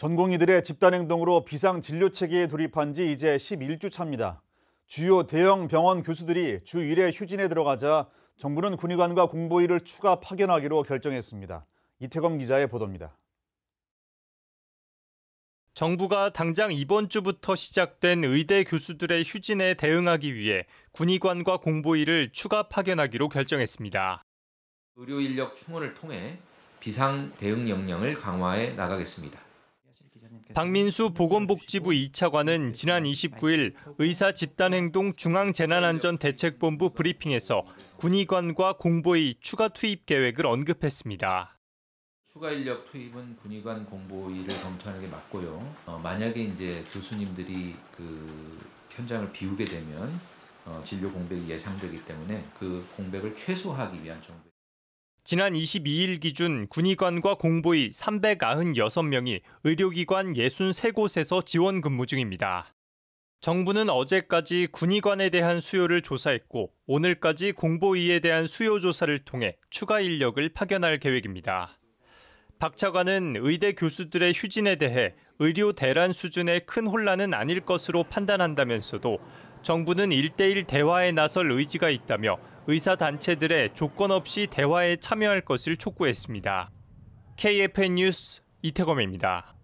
전공의들의 집단행동으로 비상진료체계에 돌입한 지 이제 11주 차입니다. 주요 대형 병원 교수들이 주 1회 휴진에 들어가자 정부는 군의관과 공보위를 추가 파견하기로 결정했습니다. 이태검 기자의 보도입니다. 정부가 당장 이번 주부터 시작된 의대 교수들의 휴진에 대응하기 위해 군의관과 공보위를 추가 파견하기로 결정했습니다. 의료 인력 충원을 통해 비상 대응 역량을 강화해 나가겠습니다. 박민수 보건복지부 2차관은 지난 29일 의사 집단행동 중앙재난안전대책본부 브리핑에서 군의관과 공보의 추가 투입 계획을 언급했습니다. 추가 인력 투입은 군의관 공보위를 검토하는 게 맞고요. 어, 만약에 이제 교수님들이 그 현장을 비우게 되면 어, 진료 공백이 예상되기 때문에 그 공백을 최소화하기 위한 정도. 지난 22일 기준 군의관과 공보위 396명이 의료기관 63곳에서 지원 근무 중입니다. 정부는 어제까지 군의관에 대한 수요를 조사했고 오늘까지 공보위에 대한 수요 조사를 통해 추가 인력을 파견할 계획입니다. 박 차관은 의대 교수들의 휴진에 대해 의료 대란 수준의 큰 혼란은 아닐 것으로 판단한다면서도 정부는 일대일 대화에 나설 의지가 있다며 의사 단체들의 조건 없이 대화에 참여할 것을 촉구했습니다. KFN 뉴스 이태검입니다.